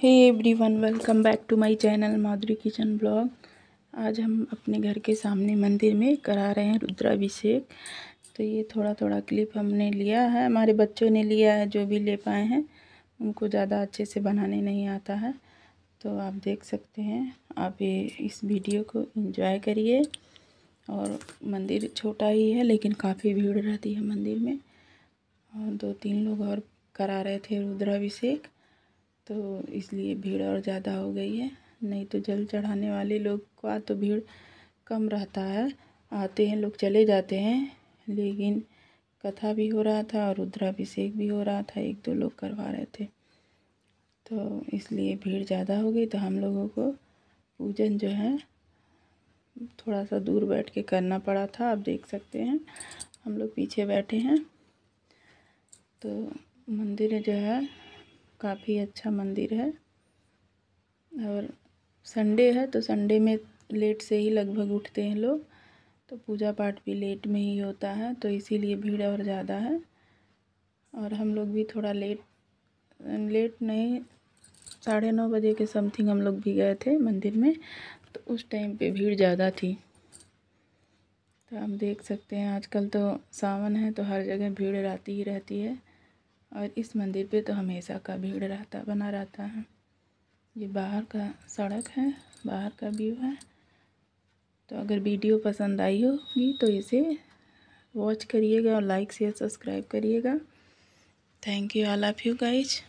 hey one welcome back to my channel Madhuri kitchen blog आज हम अपने घर के सामने मंदिर में करा रहे हैं रुद्राभिषेक तो ये थोड़ा थोड़ा क्लिप हमने लिया है हमारे बच्चों ने लिया है जो भी ले पाए हैं उनको ज़्यादा अच्छे से बनाने नहीं आता है तो आप देख सकते हैं आप ये इस वीडियो को इंजॉय करिए और मंदिर छोटा ही है लेकिन काफ़ी भीड़ रहती है मंदिर में और दो तीन लोग और करा रहे थे रुद्राभिषेक तो इसलिए भीड़ और ज़्यादा हो गई है नहीं तो जल चढ़ाने वाले लोग का तो भीड़ कम रहता है आते हैं लोग चले जाते हैं लेकिन कथा भी हो रहा था और रुद्राभिषेक भी हो रहा था एक दो लोग करवा रहे थे तो इसलिए भीड़ ज़्यादा हो गई तो हम लोगों को पूजन जो है थोड़ा सा दूर बैठ के करना पड़ा था आप देख सकते हैं हम लोग पीछे बैठे हैं तो मंदिर जो है काफ़ी अच्छा मंदिर है और संडे है तो संडे में लेट से ही लगभग उठते हैं लोग तो पूजा पाठ भी लेट में ही होता है तो इसीलिए भीड़ और ज़्यादा है और हम लोग भी थोड़ा लेट लेट नहीं साढ़े नौ बजे के समथिंग हम लोग भी गए थे मंदिर में तो उस टाइम पे भीड़ ज़्यादा थी तो हम देख सकते हैं आजकल तो सावन है तो हर जगह भीड़ रहती ही रहती है और इस मंदिर पे तो हमेशा का भीड़ रहता बना रहता है ये बाहर का सड़क है बाहर का व्यू है तो अगर वीडियो पसंद आई होगी तो इसे वॉच करिएगा और लाइक शेयर सब्सक्राइब करिएगा thank you all of you guys